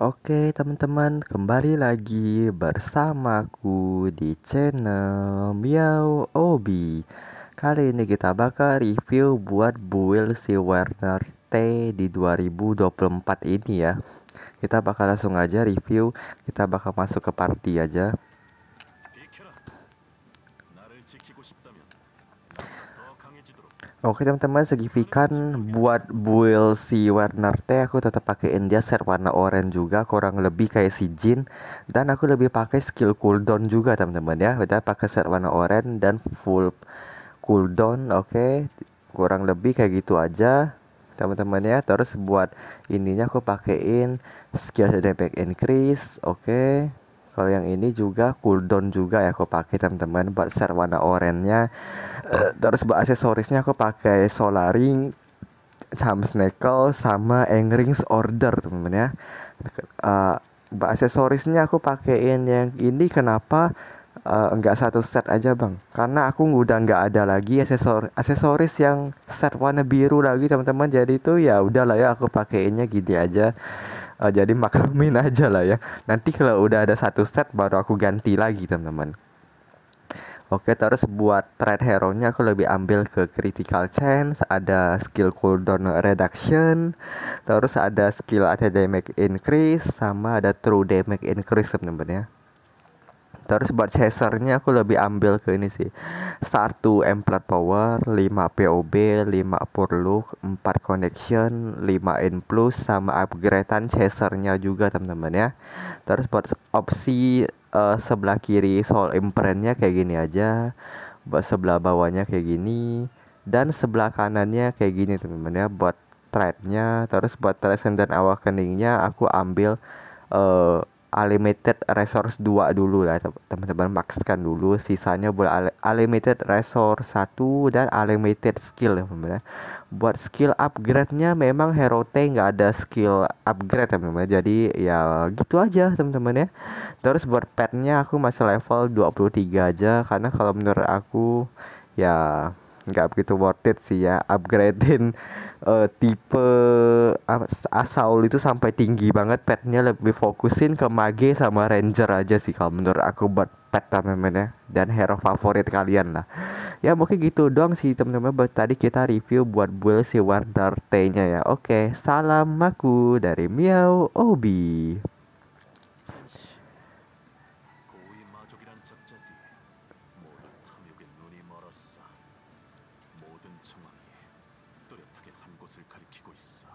Oke teman-teman kembali lagi bersamaku di channel Miao Obi Kali ini kita bakal review buat build si Werner T di 2024 ini ya Kita bakal langsung aja review Kita bakal masuk ke party aja Oke teman-teman signifikan buat build si warna teh aku tetap pakein dia set warna orange juga kurang lebih kayak si Jin dan aku lebih pakai skill cooldown juga teman-teman ya udah pakai set warna orange dan full cooldown oke okay? kurang lebih kayak gitu aja teman-teman ya terus buat ininya aku pakaiin skill damage increase oke okay? kalau yang ini juga cooldown juga ya aku pakai teman-teman buat share warna oranye nya eh, terus buat aksesorisnya aku pakai solaring snackle sama Engrings Order teman-teman ya uh, buat aksesorisnya aku pakaiin yang ini kenapa uh, enggak satu set aja bang karena aku udah nggak ada lagi aksesor aksesoris yang set warna biru lagi teman-teman jadi itu ya udahlah ya aku pakaiinnya gini aja uh, jadi maklumin aja lah ya nanti kalau udah ada satu set baru aku ganti lagi teman-teman Oke terus buat red hero nya aku lebih ambil ke critical chance Ada skill cooldown reduction Terus ada skill ada damage increase Sama ada true damage increase teman-teman ya. Terus buat chasernya aku lebih ambil ke ini sih. satu 2 M plat power, 5 POB, 5 look 4 connection, 5 N plus sama upgradean chasernya juga teman-teman ya. Terus buat opsi uh, sebelah kiri soul imprintnya kayak gini aja. Buat sebelah bawahnya kayak gini dan sebelah kanannya kayak gini teman-teman ya buat threadnya terus buat transcendent dan awakeningnya aku ambil uh, unlimited resource 2 dulu lah teman-teman makskan dulu sisanya boleh unlimited resource 1 dan unlimited skill ya teman-teman buat skill upgrade-nya memang hero tank nggak ada skill upgrade ya teman-teman jadi ya gitu aja teman-teman ya terus buat petnya aku masih level 23 aja karena kalau menurut aku ya nggak begitu worth it sih ya upgradein uh, eh, tipe asaul itu sampai tinggi banget petnya lebih fokusin ke mage sama ranger aja sih kalau menurut aku buat pet temen-temen ya dan hero favorit kalian lah ya mungkin gitu dong sih temen-temen tadi kita review buat build si Wardarte nya ya oke salam aku dari Miao Obi 쓸칼이키고있어